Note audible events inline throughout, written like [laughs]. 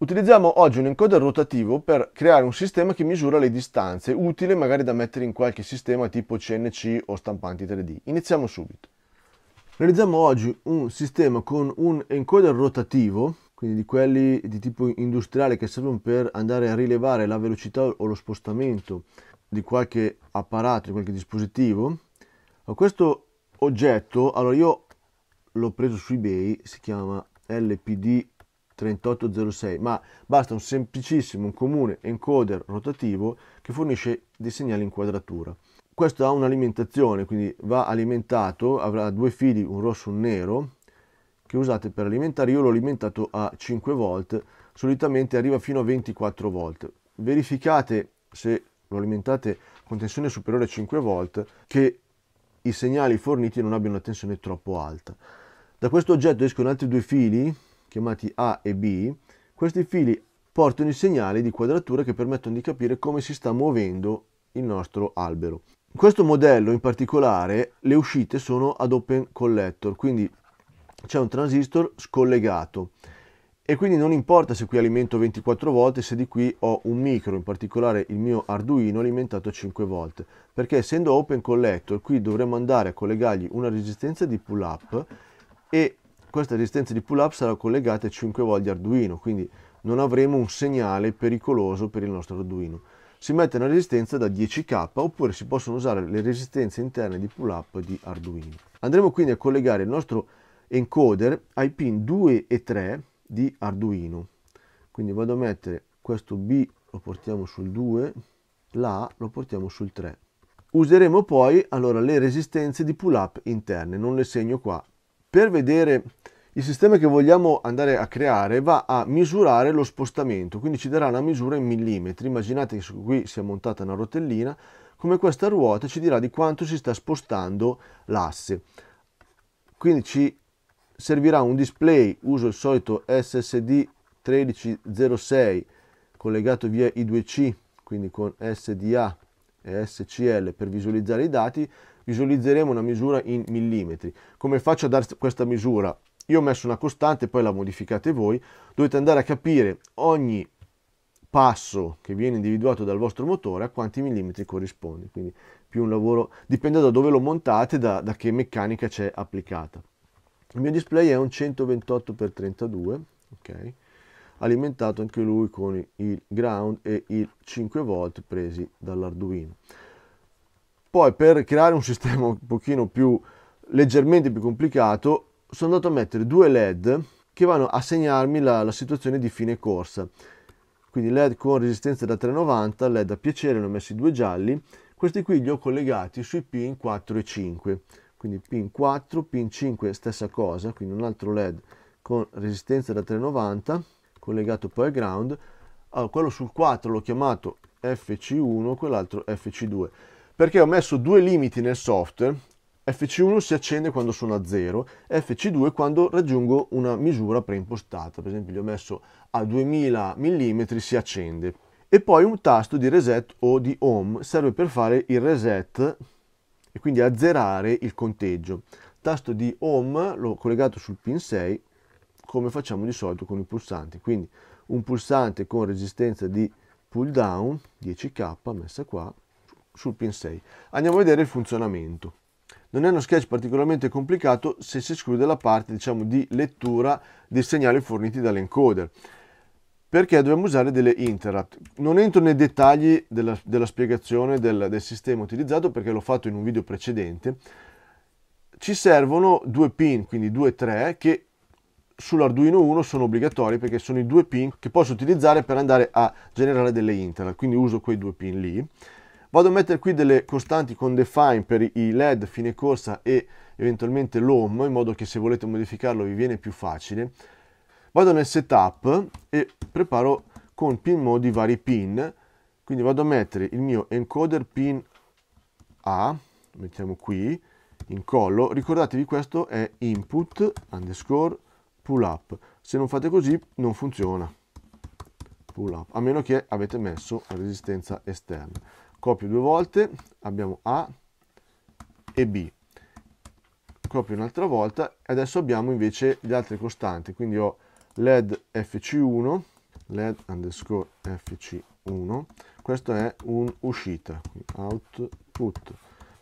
Utilizziamo oggi un encoder rotativo per creare un sistema che misura le distanze, utile magari da mettere in qualche sistema tipo CNC o stampanti 3D. Iniziamo subito. Realizziamo oggi un sistema con un encoder rotativo, quindi di quelli di tipo industriale che servono per andare a rilevare la velocità o lo spostamento di qualche apparato, di qualche dispositivo. Questo oggetto, allora io l'ho preso su eBay, si chiama LPD 3806, ma basta un semplicissimo un comune encoder rotativo che fornisce dei segnali in quadratura. Questo ha un'alimentazione, quindi va alimentato, avrà due fili, un rosso e un nero, che usate per alimentare. Io l'ho alimentato a 5 volt, solitamente arriva fino a 24 volt. Verificate se lo alimentate con tensione superiore a 5 volt che i segnali forniti non abbiano una tensione troppo alta. Da questo oggetto escono altri due fili chiamati A e B, questi fili portano i segnali di quadratura che permettono di capire come si sta muovendo il nostro albero. In questo modello in particolare le uscite sono ad open collector, quindi c'è un transistor scollegato e quindi non importa se qui alimento 24 volte, se di qui ho un micro, in particolare il mio Arduino alimentato a 5 volte, perché essendo open collector qui dovremmo andare a collegargli una resistenza di pull up e questa resistenza di pull-up sarà collegata a 5 volt di Arduino, quindi non avremo un segnale pericoloso per il nostro Arduino. Si mette una resistenza da 10k oppure si possono usare le resistenze interne di pull-up di Arduino. Andremo quindi a collegare il nostro encoder ai pin 2 e 3 di Arduino. Quindi vado a mettere questo B lo portiamo sul 2, l'A lo portiamo sul 3. Useremo poi allora le resistenze di pull-up interne, non le segno qua per vedere il sistema che vogliamo andare a creare va a misurare lo spostamento, quindi ci darà una misura in millimetri. Immaginate che qui sia montata una rotellina, come questa ruota ci dirà di quanto si sta spostando l'asse. Quindi ci servirà un display, uso il solito SSD 1306 collegato via I2C, quindi con SDA e SCL per visualizzare i dati, visualizzeremo una misura in millimetri. Come faccio a dare questa misura? Io ho messo una costante, poi la modificate voi, dovete andare a capire ogni passo che viene individuato dal vostro motore a quanti millimetri corrisponde. Quindi più un lavoro, dipende da dove lo montate, da, da che meccanica c'è applicata. Il mio display è un 128x32, ok? alimentato anche lui con il ground e il 5 volt presi dall'Arduino. Poi per creare un sistema un pochino più leggermente più complicato sono andato a mettere due LED che vanno a segnarmi la, la situazione di fine corsa. Quindi LED con resistenza da 3,90, LED a piacere, ne ho messi due gialli. Questi qui li ho collegati sui pin 4 e 5. Quindi pin 4, pin 5 stessa cosa, quindi un altro LED con resistenza da 3,90 collegato poi al ground. Allora, quello sul 4 l'ho chiamato FC1, quell'altro FC2 perché ho messo due limiti nel software, FC1 si accende quando sono a 0, FC2 quando raggiungo una misura preimpostata, per esempio gli ho messo a 2000 mm si accende. E poi un tasto di reset o di home serve per fare il reset e quindi azzerare il conteggio. Tasto di home l'ho collegato sul pin 6 come facciamo di solito con i pulsanti, quindi un pulsante con resistenza di pull down 10k messa qua sul Pin 6. Andiamo a vedere il funzionamento. Non è uno sketch particolarmente complicato se si esclude la parte diciamo, di lettura dei segnali forniti dall'encoder perché dobbiamo usare delle interrupt. Non entro nei dettagli della, della spiegazione del, del, sistema utilizzato perché l'ho fatto in un video precedente. Ci servono due pin, quindi due 3, che sull'Arduino 1 sono obbligatori perché sono i due pin che posso utilizzare per andare a generare delle interrupt. Quindi uso quei due pin lì. Vado a mettere qui delle costanti con define per i LED fine corsa e eventualmente l'home, in modo che se volete modificarlo vi viene più facile. Vado nel setup e preparo con pin modi vari pin, quindi vado a mettere il mio encoder pin A, lo mettiamo qui, in collo. Ricordatevi questo è input underscore pull up. Se non fate così non funziona, pull up, a meno che avete messo la resistenza esterna copio due volte, abbiamo A e B, copio un'altra volta e adesso abbiamo invece le altre costanti, quindi ho led fc1, led underscore fc1, questo è un'uscita, output,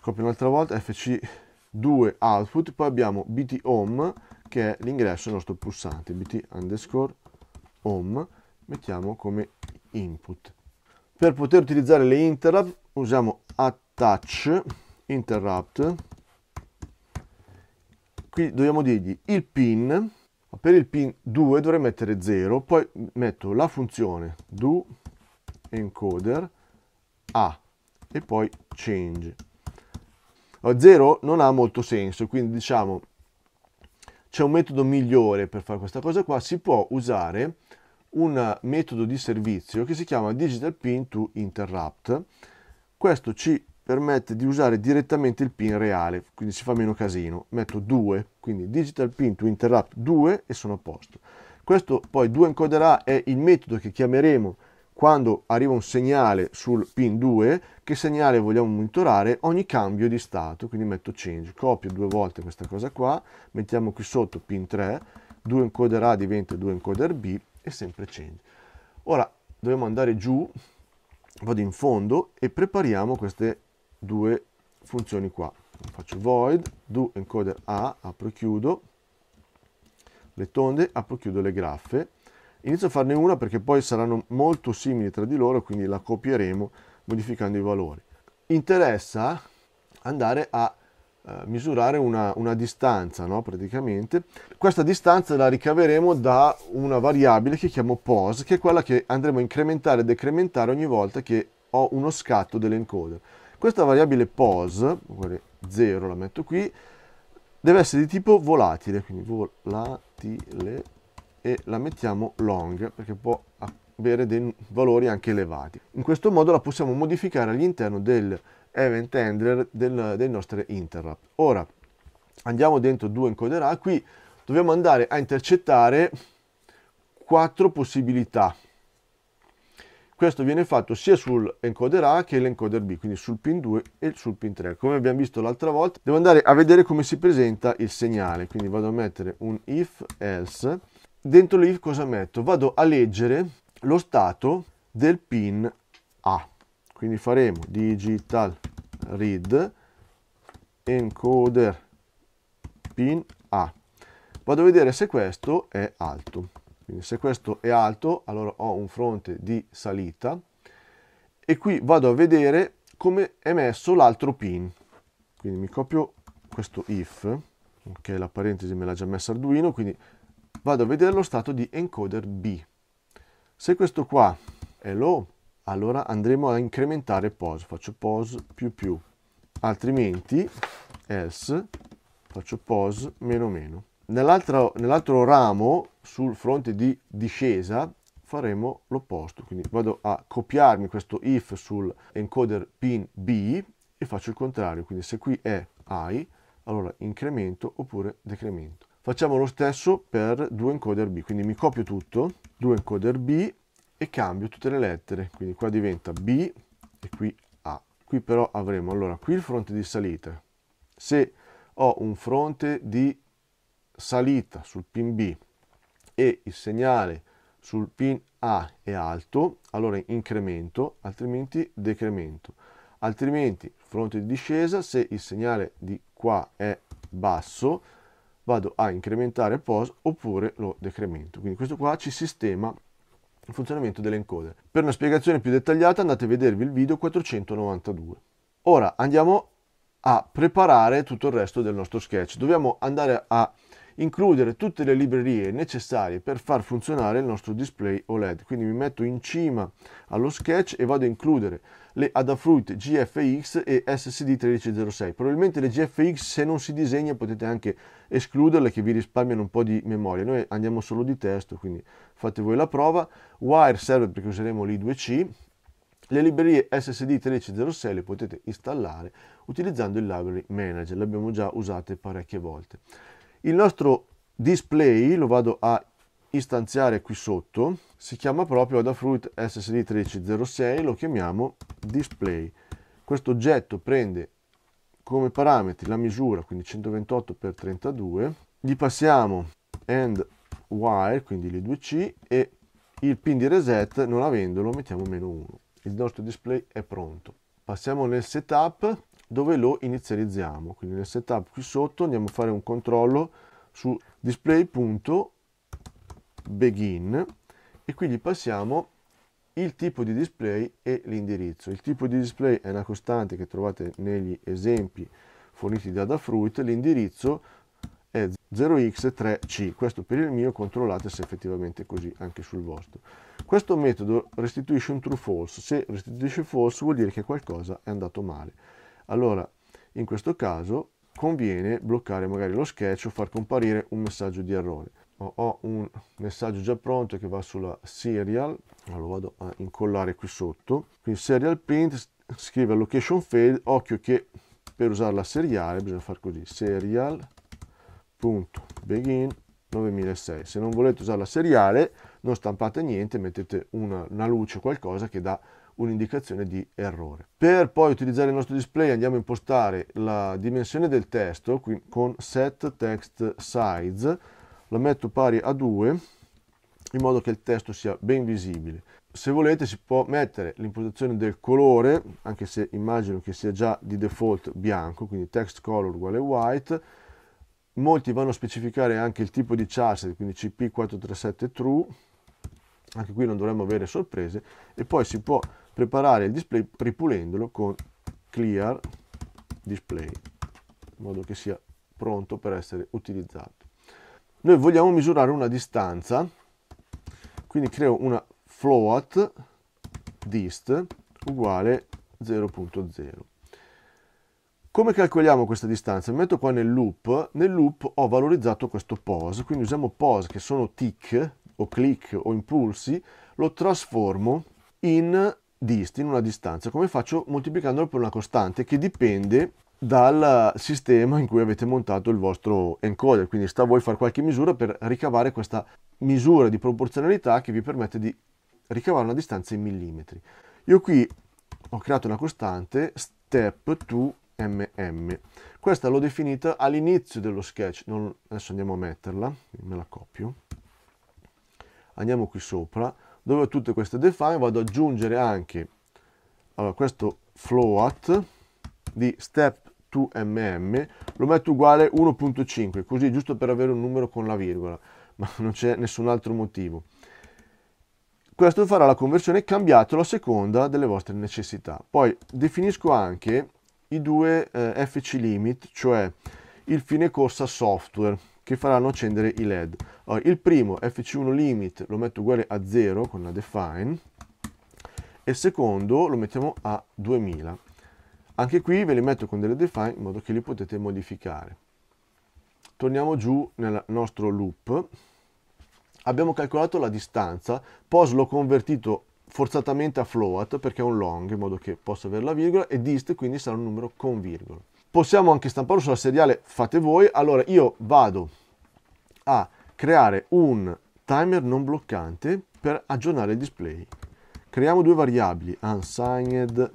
copio un'altra volta fc2 output, poi abbiamo bt home che è l'ingresso del nostro pulsante, bt underscore home, mettiamo come input. Per poter utilizzare le interrupt usiamo attach interrupt. Qui dobbiamo dirgli il pin, per il pin 2 dovrei mettere 0, poi metto la funzione do encoder a e poi change. 0 non ha molto senso, quindi diciamo c'è un metodo migliore per fare questa cosa qua, si può usare un metodo di servizio che si chiama Digital Pin to Interrupt. Questo ci permette di usare direttamente il pin reale, quindi si fa meno casino. Metto 2, quindi Digital Pin to Interrupt 2 e sono a posto. Questo poi 2 encoderà è il metodo che chiameremo quando arriva un segnale sul pin 2, che segnale vogliamo monitorare ogni cambio di stato, quindi metto change, copio due volte questa cosa qua, mettiamo qui sotto pin 3, 2 encoder A diventa 2 encoder B e sempre change. Ora dobbiamo andare giù, vado in fondo e prepariamo queste due funzioni qua. Faccio void, do encoder A, apro e chiudo, le tonde, apro e chiudo le graffe. Inizio a farne una perché poi saranno molto simili tra di loro, quindi la copieremo modificando i valori. Interessa andare a eh, misurare una, una distanza, no? praticamente. Questa distanza la ricaveremo da una variabile che chiamo pos, che è quella che andremo a incrementare e decrementare ogni volta che ho uno scatto dell'encoder. Questa variabile pos, 0 la metto qui, deve essere di tipo volatile, quindi volatile e la mettiamo long perché può avere dei valori anche elevati. In questo modo la possiamo modificare all'interno del event handler del, del nostro interrupt. Ora, andiamo dentro due encoder A, ah, qui dobbiamo andare a intercettare quattro possibilità. Questo viene fatto sia sul encoder A che l'encoder B, quindi sul pin 2 e sul pin 3. Come abbiamo visto l'altra volta, devo andare a vedere come si presenta il segnale. Quindi vado a mettere un if else. Dentro l'if cosa metto? Vado a leggere lo stato del pin A quindi faremo digital read encoder pin A vado a vedere se questo è alto quindi se questo è alto allora ho un fronte di salita e qui vado a vedere come è messo l'altro pin quindi mi copio questo if che la parentesi me l'ha già messa Arduino quindi vado a vedere lo stato di encoder B se questo qua è low allora andremo a incrementare pos faccio pos più più altrimenti else faccio pos meno meno nell'altro nell ramo sul fronte di discesa faremo l'opposto quindi vado a copiarmi questo if sul encoder pin B e faccio il contrario quindi se qui è i allora incremento oppure decremento facciamo lo stesso per due encoder B quindi mi copio tutto due encoder B e cambio tutte le lettere, quindi qua diventa B e qui A. Qui però avremo allora qui il fronte di salita. Se ho un fronte di salita sul pin B e il segnale sul pin A è alto, allora incremento, altrimenti decremento. Altrimenti fronte di discesa, se il segnale di qua è basso, vado a incrementare pos oppure lo decremento. Quindi questo qua ci sistema il funzionamento dell'encoder. Per una spiegazione più dettagliata andate a vedervi il video 492. Ora andiamo a preparare tutto il resto del nostro sketch. Dobbiamo andare a includere tutte le librerie necessarie per far funzionare il nostro display OLED. Quindi mi metto in cima allo sketch e vado a includere le Adafruit GFX e SSD 1306. Probabilmente le GFX se non si disegna potete anche escluderle che vi risparmiano un po' di memoria. Noi andiamo solo di testo, quindi fate voi la prova. Wire serve perché useremo l'i2C. Le librerie SSD 1306 le potete installare utilizzando il Library Manager, le abbiamo già usate parecchie volte. Il nostro display lo vado a istanziare qui sotto, si chiama proprio Adafruit SSD1306, lo chiamiamo display. Questo oggetto prende come parametri la misura, quindi 128x32, gli passiamo end wire, quindi le 2C, e il pin di reset non avendolo mettiamo meno 1. Il nostro display è pronto. Passiamo nel setup, dove lo inizializziamo. Quindi nel setup qui sotto andiamo a fare un controllo su display.begin e qui gli passiamo il tipo di display e l'indirizzo. Il tipo di display è una costante che trovate negli esempi forniti da Adafruit, l'indirizzo è 0x3c, questo per il mio controllate se effettivamente è così anche sul vostro. Questo metodo restituisce un true false, se restituisce false vuol dire che qualcosa è andato male. Allora, in questo caso conviene bloccare magari lo sketch o far comparire un messaggio di errore. Ho un messaggio già pronto che va sulla serial, lo vado a incollare qui sotto. Quindi serial print, scrive location fade, occhio che per usare la seriale bisogna fare così, serial.begin 9006. Se non volete usare la seriale non stampate niente, mettete una, una luce, qualcosa che dà un'indicazione di errore. Per poi utilizzare il nostro display andiamo a impostare la dimensione del testo qui, con set text size, la metto pari a 2 in modo che il testo sia ben visibile. Se volete si può mettere l'impostazione del colore, anche se immagino che sia già di default bianco, quindi text color uguale white, molti vanno a specificare anche il tipo di chassis, quindi CP437 true, anche qui non dovremmo avere sorprese, e poi si può preparare il display ripulendolo con clear display in modo che sia pronto per essere utilizzato noi vogliamo misurare una distanza quindi creo una float dist uguale 0.0 come calcoliamo questa distanza? Mi metto qua nel loop, nel loop ho valorizzato questo pose, quindi usiamo pose che sono tick o click o impulsi, lo trasformo in dist in una distanza, come faccio moltiplicandolo per una costante che dipende dal sistema in cui avete montato il vostro encoder, quindi sta a voi fare qualche misura per ricavare questa misura di proporzionalità che vi permette di ricavare una distanza in millimetri. Io qui ho creato una costante step to mm. Questa l'ho definita all'inizio dello sketch, non, adesso andiamo a metterla, me la copio. Andiamo qui sopra, dove ho tutte queste define vado ad aggiungere anche allora, questo float di step 2mm lo metto uguale 1.5 così giusto per avere un numero con la virgola ma non c'è nessun altro motivo questo farà la conversione cambiatelo a seconda delle vostre necessità poi definisco anche i due eh, fc limit cioè il fine corsa software che faranno accendere i LED. Allora, il primo fc1 limit lo metto uguale a 0 con la define e il secondo lo mettiamo a 2000. Anche qui ve li metto con delle define in modo che li potete modificare. Torniamo giù nel nostro loop. Abbiamo calcolato la distanza, pos l'ho convertito forzatamente a float perché è un long in modo che possa avere la virgola e dist quindi sarà un numero con virgola. Possiamo anche stamparlo sulla seriale, fate voi. Allora io vado a creare un timer non bloccante per aggiornare il display. Creiamo due variabili, unsigned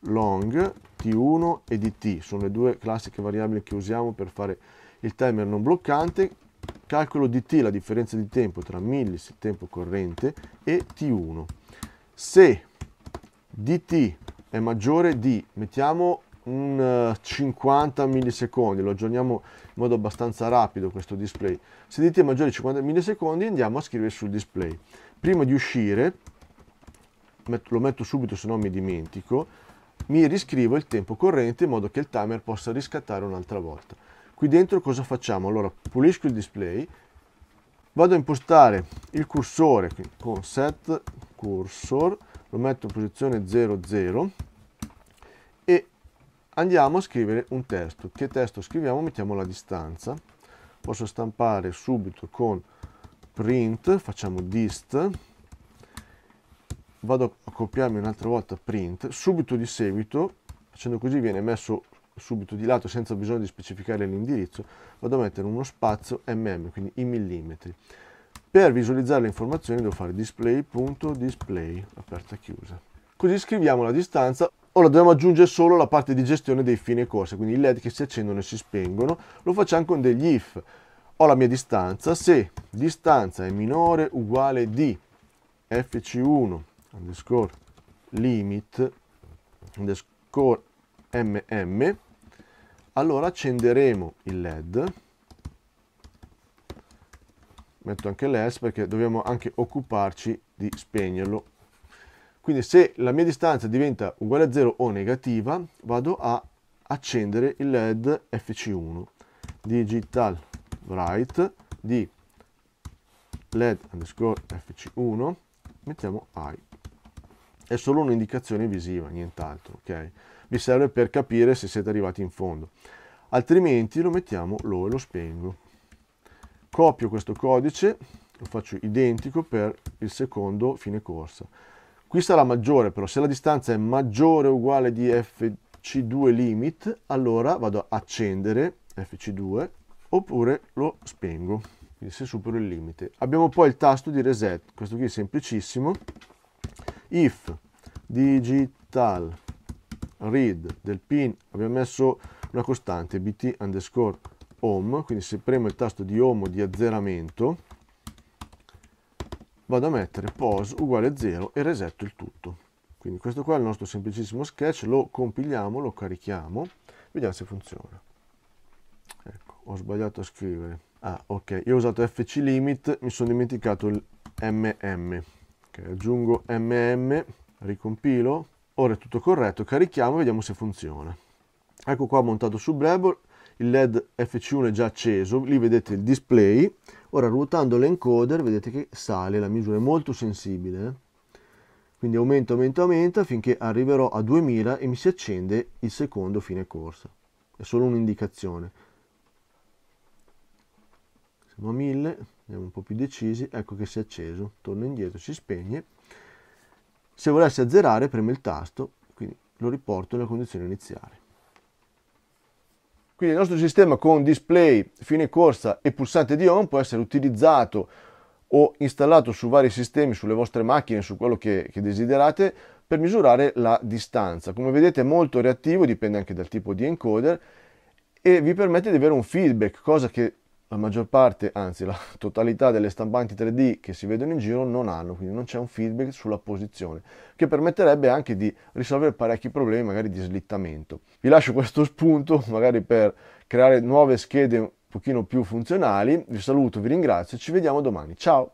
long t1 e dt, sono le due classiche variabili che usiamo per fare il timer non bloccante, calcolo dt, la differenza di tempo tra millis, il tempo corrente, e t1. Se dt è maggiore di, mettiamo un 50 eh, millisecondi, lo aggiorniamo in modo abbastanza rapido questo display. Se dite maggiore di 50 millisecondi andiamo a scrivere sul display. Prima di uscire, lo metto subito se no mi dimentico, mi riscrivo il tempo corrente in modo che il timer possa riscattare un'altra volta. Qui dentro cosa facciamo? Allora pulisco il display, vado a impostare il cursore con set cursor, lo metto in posizione 00, andiamo a scrivere un testo. Che testo scriviamo? Mettiamo la distanza. Posso stampare subito con print, facciamo dist, vado a copiarmi un'altra volta print, subito di seguito, facendo così viene messo subito di lato senza bisogno di specificare l'indirizzo, vado a mettere uno spazio mm, quindi in millimetri. Per visualizzare le informazioni devo fare display.display, aperta e chiusa. Così scriviamo la distanza Ora dobbiamo aggiungere solo la parte di gestione dei fine corsa, quindi i led che si accendono e si spengono, lo facciamo con degli if. Ho la mia distanza, se distanza è minore uguale di fc1 underscore limit underscore mm, allora accenderemo il led, metto anche l'es perché dobbiamo anche occuparci di spegnerlo quindi se la mia distanza diventa uguale a 0 o negativa, vado a accendere il LED FC1 digital write di led underscore fc1 mettiamo i è solo un'indicazione visiva nient'altro ok vi serve per capire se siete arrivati in fondo altrimenti lo mettiamo low e lo spengo copio questo codice lo faccio identico per il secondo fine corsa Qui sarà maggiore, però se la distanza è maggiore o uguale di fc2 limit, allora vado a accendere fc2 oppure lo spengo, quindi se supero il limite. Abbiamo poi il tasto di reset, questo qui è semplicissimo. If digital read del pin, abbiamo messo una costante bt underscore home, quindi se premo il tasto di home o di azzeramento, vado a mettere pause uguale 0 e resetto il tutto. Quindi questo qua è il nostro semplicissimo sketch, lo compiliamo, lo carichiamo, vediamo se funziona. Ecco, ho sbagliato a scrivere. Ah, ok, io ho usato fc limit, mi sono dimenticato il mm. Okay, aggiungo mm, ricompilo, ora è tutto corretto, carichiamo e vediamo se funziona. Ecco qua montato su Blabble, il LED FC1 è già acceso, lì vedete il display, ora ruotando l'encoder vedete che sale, la misura è molto sensibile, eh. quindi aumento, aumento, aumento finché arriverò a 2000 e mi si accende il secondo fine corsa, è solo un'indicazione. Siamo a 1000, andiamo un po' più decisi, ecco che si è acceso, torno indietro, si spegne. Se volessi azzerare premo il tasto, quindi lo riporto nella condizione iniziale. Quindi il nostro sistema con display, fine corsa e pulsante di on può essere utilizzato o installato su vari sistemi, sulle vostre macchine, su quello che, che desiderate, per misurare la distanza. Come vedete è molto reattivo, dipende anche dal tipo di encoder, e vi permette di avere un feedback, cosa che la maggior parte, anzi la [laughs] totalità delle stampanti 3D che si vedono in giro non hanno, quindi non c'è un feedback sulla posizione, che permetterebbe anche di risolvere parecchi problemi magari di slittamento. Vi lascio questo spunto [laughs] magari per creare nuove schede un pochino più funzionali, vi saluto, vi ringrazio e ci vediamo domani, ciao!